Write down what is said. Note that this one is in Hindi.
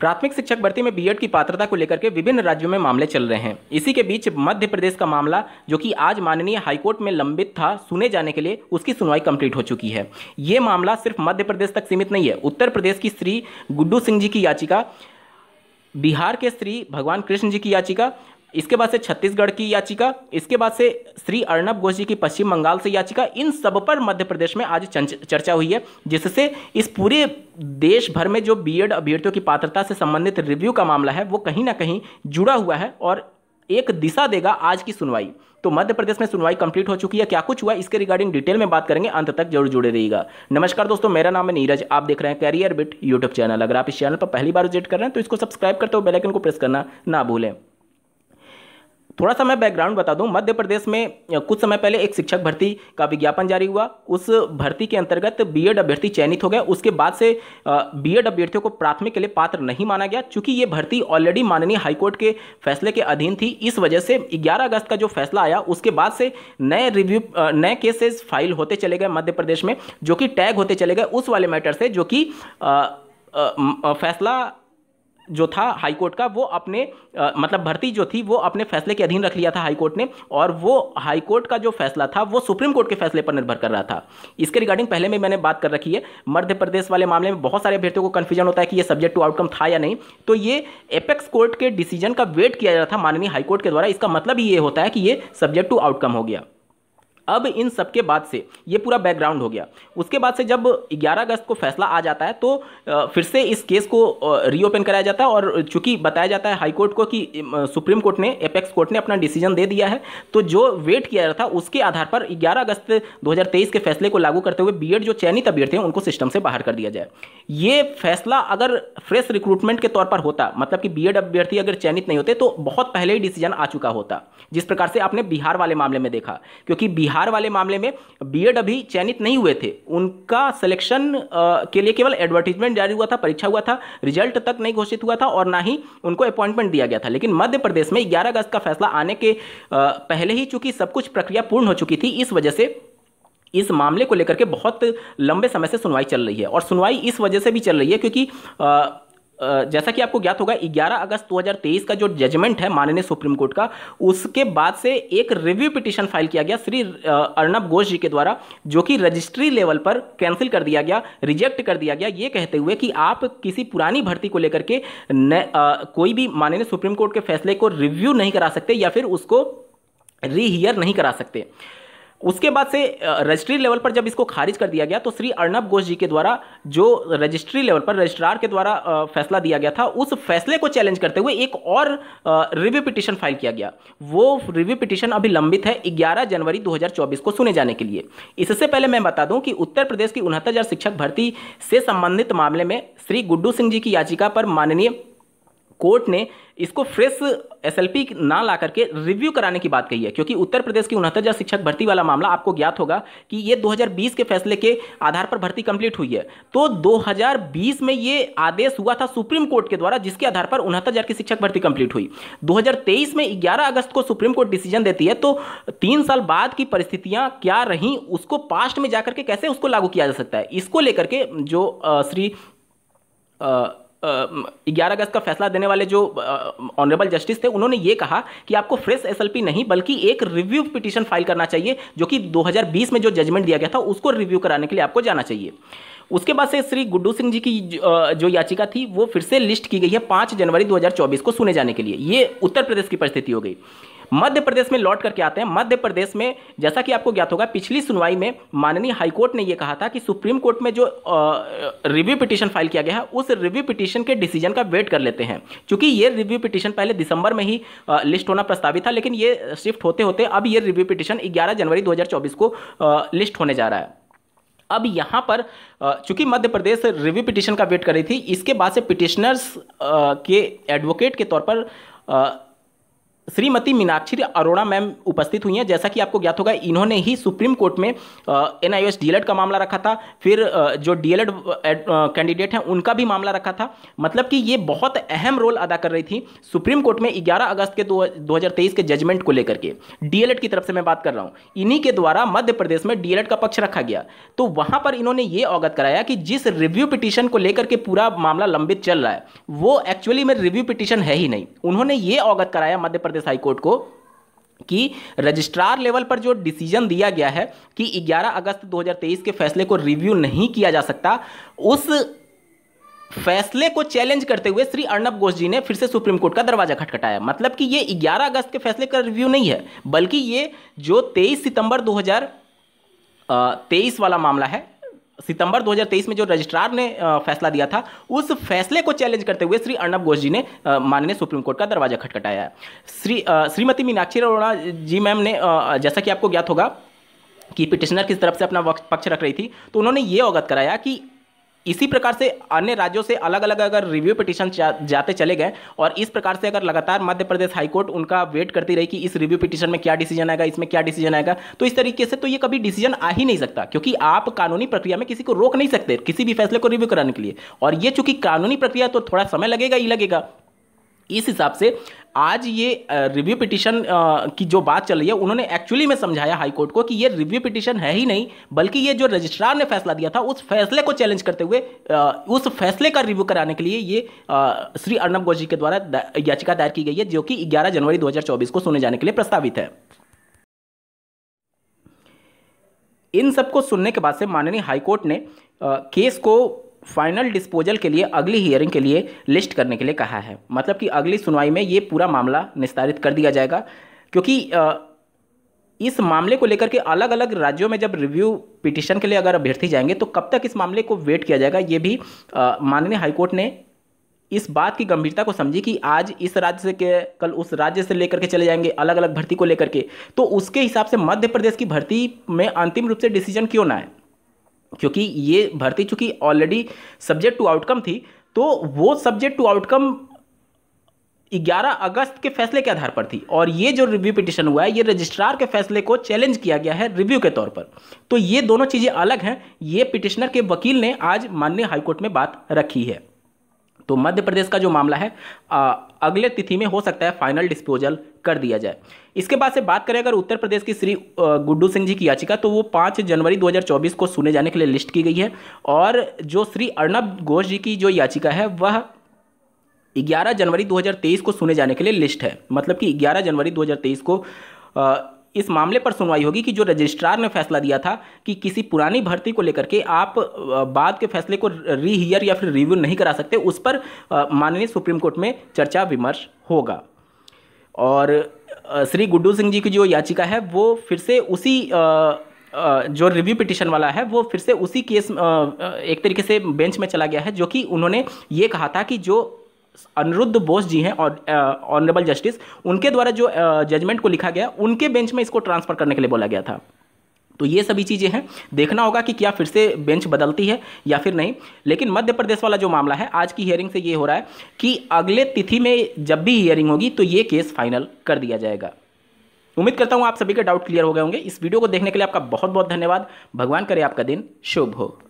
प्राथमिक शिक्षक भर्ती में बीएड की पात्रता को लेकर के विभिन्न राज्यों में मामले चल रहे हैं इसी के बीच मध्य प्रदेश का मामला जो कि आज माननीय हाईकोर्ट में लंबित था सुने जाने के लिए उसकी सुनवाई कंप्लीट हो चुकी है ये मामला सिर्फ मध्य प्रदेश तक सीमित नहीं है उत्तर प्रदेश की श्री गुड्डू सिंह जी की याचिका बिहार के श्री भगवान कृष्ण जी की याचिका इसके बाद से छत्तीसगढ़ की याचिका इसके बाद से श्री अर्णब घोष जी की पश्चिम बंगाल से याचिका इन सब पर मध्य प्रदेश में आज चर्चा हुई है जिससे इस पूरे देश भर में जो बीएड अभ्यर्थियों की पात्रता से संबंधित रिव्यू का मामला है वो कहीं ना कहीं जुड़ा हुआ है और एक दिशा देगा आज की सुनवाई तो मध्य प्रदेश में सुनवाई कंप्लीट हो चुकी है क्या कुछ हुआ इसके रिगार्डिंग डिटेल में बात करेंगे अंत तक जरूर जुड़े रहिएगा नमस्कार दोस्तों मेरा नाम है नीरज आप देख रहे हैं कैरियर बिट यूट्यूब चैनल अगर आप इस चैनल पर पहली बार विजिट कर रहे हैं तो इसको सब्सक्राइब करते हो बेलाइकन को प्रेस करना ना भूलें थोड़ा सा मैं बैकग्राउंड बता दूं मध्य प्रदेश में कुछ समय पहले एक शिक्षक भर्ती का विज्ञापन जारी हुआ उस भर्ती के अंतर्गत बीएड अभ्यर्थी चयनित हो गए उसके बाद से बीएड अभ्यर्थियों को प्राथमिक के लिए पात्र नहीं माना गया चूंकि ये भर्ती ऑलरेडी माननीय हाईकोर्ट के फैसले के अधीन थी इस वजह से ग्यारह अगस्त का जो फैसला आया उसके बाद से नए रिव्यू नए केसेस फाइल होते चले गए मध्य प्रदेश में जो कि टैग होते चले गए उस वाले मैटर से जो कि फैसला जो था हाईकोर्ट का वो अपने आ, मतलब भर्ती जो थी वो अपने फैसले के अधीन रख लिया था हाईकोर्ट ने और वो हाईकोर्ट का जो फैसला था वो सुप्रीम कोर्ट के फैसले पर निर्भर कर रहा था इसके रिगार्डिंग पहले में मैंने बात कर रखी है मध्य प्रदेश वाले मामले में बहुत सारे अभ्यर्थियों को कन्फ्यूजन होता है कि ये सब्जेक्ट टू आउटकम था या नहीं तो ये एपेक्स कोर्ट के डिसीजन का वेट किया जा रहा था माननीय हाईकोर्ट के द्वारा इसका मतलब ये होता है कि ये सब्जेक्ट टू आउटकम हो गया अब इन सब के बाद से ये पूरा बैकग्राउंड हो गया उसके बाद से जब 11 अगस्त को फैसला आ जाता है तो फिर से इस केस को रीओपन कराया जाता है और चूंकि बताया जाता है हाईकोर्ट को कि सुप्रीम कोर्ट ने एपेक्स कोर्ट ने अपना डिसीजन दे दिया है तो जो वेट किया जा था उसके आधार पर ग्यारह अगस्त दो के फैसले को लागू करते हुए बी जो चयनित अभ्यर्थी हैं उनको सिस्टम से बाहर कर दिया जाए ये फैसला अगर फ्रेश रिक्रूटमेंट के तौर पर होता मतलब कि बी अभ्यर्थी अगर चयनित नहीं होते तो बहुत पहले ही डिसीजन आ चुका होता जिस प्रकार से आपने बिहार वाले मामले में देखा क्योंकि बिहार बिहार वाले मामले में बीएड अभी चयनित नहीं हुए थे उनका सिलेक्शन के लिए केवल एडवर्टीजमेंट जारी हुआ था परीक्षा हुआ था रिजल्ट तक नहीं घोषित हुआ था और ना ही उनको अपॉइंटमेंट दिया गया था लेकिन मध्य प्रदेश में ग्यारह अगस्त का फैसला आने के पहले ही चूंकि सब कुछ प्रक्रिया पूर्ण हो चुकी थी इस वजह से इस मामले को लेकर के बहुत लंबे समय से सुनवाई चल रही है और सुनवाई इस वजह से भी चल रही है क्योंकि आ, जैसा कि आपको ज्ञात होगा 11 अगस्त 2023 का जो जजमेंट है माननीय सुप्रीम कोर्ट का उसके बाद से एक रिव्यू पिटिशन फाइल किया गया श्री अर्णब घोष जी के द्वारा जो कि रजिस्ट्री लेवल पर कैंसिल कर दिया गया रिजेक्ट कर दिया गया ये कहते हुए कि आप किसी पुरानी भर्ती को लेकर के न, आ, कोई भी माननीय सुप्रीम कोर्ट के फैसले को रिव्यू नहीं करा सकते या फिर उसको रीहियर नहीं करा सकते उसके बाद से रजिस्ट्री लेवल पर जब इसको खारिज कर दिया गया तो श्री अर्णब घोष जी के द्वारा जो रजिस्ट्री लेवल पर रजिस्ट्रार के द्वारा फैसला दिया गया था उस फैसले को चैलेंज करते हुए एक और रिव्यू पिटिशन फाइल किया गया वो रिव्यू पिटिशन अभी लंबित है 11 जनवरी 2024 को सुने जाने के लिए इससे पहले मैं बता दूं कि उत्तर प्रदेश की उनहत्तर शिक्षक भर्ती से संबंधित मामले में श्री गुड्डू सिंह जी की याचिका पर माननीय कोर्ट ने इसको फ्रेश एसएलपी ना ला करके रिव्यू कराने की बात कही है क्योंकि उत्तर प्रदेश की उनहत्तर शिक्षक भर्ती वाला मामला आपको ज्ञात होगा कि ये 2020 के फैसले के आधार पर भर्ती कंप्लीट हुई है तो 2020 में ये आदेश हुआ था सुप्रीम कोर्ट के द्वारा जिसके आधार पर उनहत्तर की शिक्षक भर्ती कंप्लीट हुई 2023 में 11 अगस्त को सुप्रीम कोर्ट डिसीजन देती है तो तीन साल बाद की परिस्थितियां क्या रहीं उसको पास्ट में जाकर के कैसे उसको लागू किया जा सकता है इसको लेकर के जो श्री ग्यारह अगस्त का फैसला देने वाले जो ऑनरेबल जस्टिस थे उन्होंने ये कहा कि आपको फ्रेश एस नहीं बल्कि एक रिव्यू पिटीशन फाइल करना चाहिए जो कि 2020 में जो जजमेंट दिया गया था उसको रिव्यू कराने के लिए आपको जाना चाहिए उसके बाद से श्री गुड्डू सिंह जी की जो याचिका थी वो फिर से लिस्ट की गई है पाँच जनवरी 2024 को सुने जाने के लिए ये उत्तर प्रदेश की परिस्थिति हो गई मध्य प्रदेश में लौट करके आते हैं मध्य प्रदेश में जैसा कि आपको ज्ञात होगा पिछली सुनवाई में माननीय हाईकोर्ट ने यह कहा था कि सुप्रीम कोर्ट में जो रिव्यू पिटीशन फाइल किया गया है उस रिव्यू पिटीशन के डिसीजन का वेट कर लेते हैं क्योंकि ये रिव्यू पिटीशन पहले दिसंबर में ही लिस्ट होना प्रस्तावित था लेकिन ये शिफ्ट होते होते अब ये रिव्यू पिटीशन ग्यारह जनवरी दो को लिस्ट होने जा रहा है अब यहाँ पर चूंकि मध्य प्रदेश रिव्यू पिटीशन का वेट कर रही थी इसके बाद से पिटिशनर्स के एडवोकेट के तौर पर श्रीमती मीनाक्षी अरोड़ा मैम उपस्थित हुई हैं जैसा कि आपको ज्ञात होगा इन्होंने ही सुप्रीम कोर्ट में एन आई का मामला रखा था फिर जो डीएलएड कैंडिडेट हैं उनका भी मामला रखा था मतलब कि ये बहुत अहम रोल अदा कर रही थी सुप्रीम कोर्ट में 11 अगस्त के 2023 के जजमेंट को लेकर के डीएलएड की तरफ से मैं बात कर रहा हूँ इन्हीं के द्वारा मध्य प्रदेश में डीएलएड का पक्ष रखा गया तो वहाँ पर इन्होंने ये अवगत कराया कि जिस रिव्यू पिटिशन को लेकर के पूरा मामला लंबित चल रहा है वो एक्चुअली में रिव्यू पिटिशन है ही नहीं उन्होंने ये अवगत कराया मध्य प्रदेश प्रदेश हाईकोर्ट को कि रजिस्ट्रार लेवल पर जो डिसीजन दिया गया है कि 11 अगस्त 2023 के फैसले को रिव्यू नहीं किया जा सकता उस फैसले को चैलेंज करते हुए श्री अर्णब घोष जी ने फिर से सुप्रीम कोर्ट का दरवाजा खटखटाया मतलब कि ये 11 अगस्त के फैसले का रिव्यू नहीं है बल्कि ये जो 23 सितंबर 2023 वाला मामला है सितंबर 2023 में जो रजिस्ट्रार ने फैसला दिया था उस फैसले को चैलेंज करते हुए श्री अर्णब घोष जी ने माननीय सुप्रीम कोर्ट का दरवाजा खटखटाया है श्री श्रीमती मीनाक्षी अरोड़ा जी मैम ने जैसा कि आपको ज्ञात होगा कि पिटिशनर किस तरफ से अपना पक्ष रख रही थी तो उन्होंने ये अवगत कराया कि इसी प्रकार से अन्य राज्यों से अलग अलग अगर रिव्यू पिटिशन जाते चले गए और इस प्रकार से अगर लगातार मध्य प्रदेश हाईकोर्ट उनका वेट करती रही कि इस रिव्यू पिटिशन में क्या डिसीजन आएगा इसमें क्या डिसीजन आएगा तो इस तरीके से तो ये कभी डिसीजन आ ही नहीं सकता क्योंकि आप कानूनी प्रक्रिया में किसी को रोक नहीं सकते किसी भी फैसले को रिव्यू कराने के लिए और ये चूंकि कानूनी प्रक्रिया तो थोड़ा समय लगेगा ही लगेगा इस हिसाब से आज ये रिव्यू पिटिशन की जो बात चल रही है उन्होंने एक्चुअली में समझाया हाईकोर्ट को कि ये रिव्यू पिटिशन है ही नहीं बल्कि ये जो रजिस्ट्रार ने फैसला दिया था उस फैसले को चैलेंज करते हुए उस फैसले का रिव्यू कराने के लिए ये श्री अर्नब गोजी के द्वारा याचिका दायर की गई है जो कि ग्यारह जनवरी 2024 को सुने जाने के लिए प्रस्तावित है इन सबको सुनने के बाद से माननीय हाईकोर्ट ने केस को फाइनल डिस्पोजल के लिए अगली हियरिंग के लिए लिस्ट करने के लिए कहा है मतलब कि अगली सुनवाई में ये पूरा मामला निस्तारित कर दिया जाएगा क्योंकि इस मामले को लेकर के अलग अलग राज्यों में जब रिव्यू पिटिशन के लिए अगर अभ्यर्थी जाएंगे तो कब तक इस मामले को वेट किया जाएगा ये भी माननीय हाईकोर्ट ने इस बात की गंभीरता को समझी कि आज इस राज्य से के कल उस राज्य से लेकर के चले जाएंगे अलग अलग भर्ती को लेकर के तो उसके हिसाब से मध्य प्रदेश की भर्ती में अंतिम रूप से डिसीजन क्यों ना आए क्योंकि ये भर्ती चूंकि ऑलरेडी सब्जेक्ट टू आउटकम थी तो वो सब्जेक्ट टू आउटकम 11 अगस्त के फैसले के आधार पर थी और ये जो रिव्यू पिटिशन हुआ है ये रजिस्ट्रार के फैसले को चैलेंज किया गया है रिव्यू के तौर पर तो ये दोनों चीज़ें अलग हैं ये पिटिशनर के वकील ने आज माननीय हाईकोर्ट में बात रखी है तो मध्य प्रदेश का जो मामला है आ, अगले तिथि में हो सकता है फाइनल डिस्पोजल कर दिया जाए इसके बाद से बात करें अगर उत्तर प्रदेश की श्री गुड्डू सिंह जी की याचिका तो वो पाँच जनवरी 2024 को सुने जाने के लिए लिस्ट की गई है और जो श्री अर्णब घोष जी की जो याचिका है वह 11 जनवरी 2023 को सुने जाने के लिए लिस्ट है मतलब कि 11 जनवरी 2023 को इस मामले पर सुनवाई होगी कि जो रजिस्ट्रार ने फैसला दिया था कि किसी पुरानी भर्ती को लेकर के आप बाद के फैसले को रीहियर या फिर रिव्यू नहीं करा सकते उस पर माननीय सुप्रीम कोर्ट में चर्चा विमर्श होगा और श्री गुड्डू सिंह जी की जो याचिका है वो फिर से उसी जो रिव्यू पिटिशन वाला है वो फिर से उसी केस एक तरीके से बेंच में चला गया है जो कि उन्होंने ये कहा था कि जो अनिरुद्ध बोस जी हैं और ऑनरेबल जस्टिस उनके द्वारा जो जजमेंट को लिखा गया उनके बेंच में इसको ट्रांसफर करने के लिए बोला गया था तो ये सभी चीज़ें हैं देखना होगा कि क्या फिर से बेंच बदलती है या फिर नहीं लेकिन मध्य प्रदेश वाला जो मामला है आज की हियरिंग से ये हो रहा है कि अगले तिथि में जब भी हियरिंग होगी तो ये केस फाइनल कर दिया जाएगा उम्मीद करता हूँ आप सभी के डाउट क्लियर हो गए होंगे इस वीडियो को देखने के लिए आपका बहुत बहुत धन्यवाद भगवान करे आपका दिन शुभ हो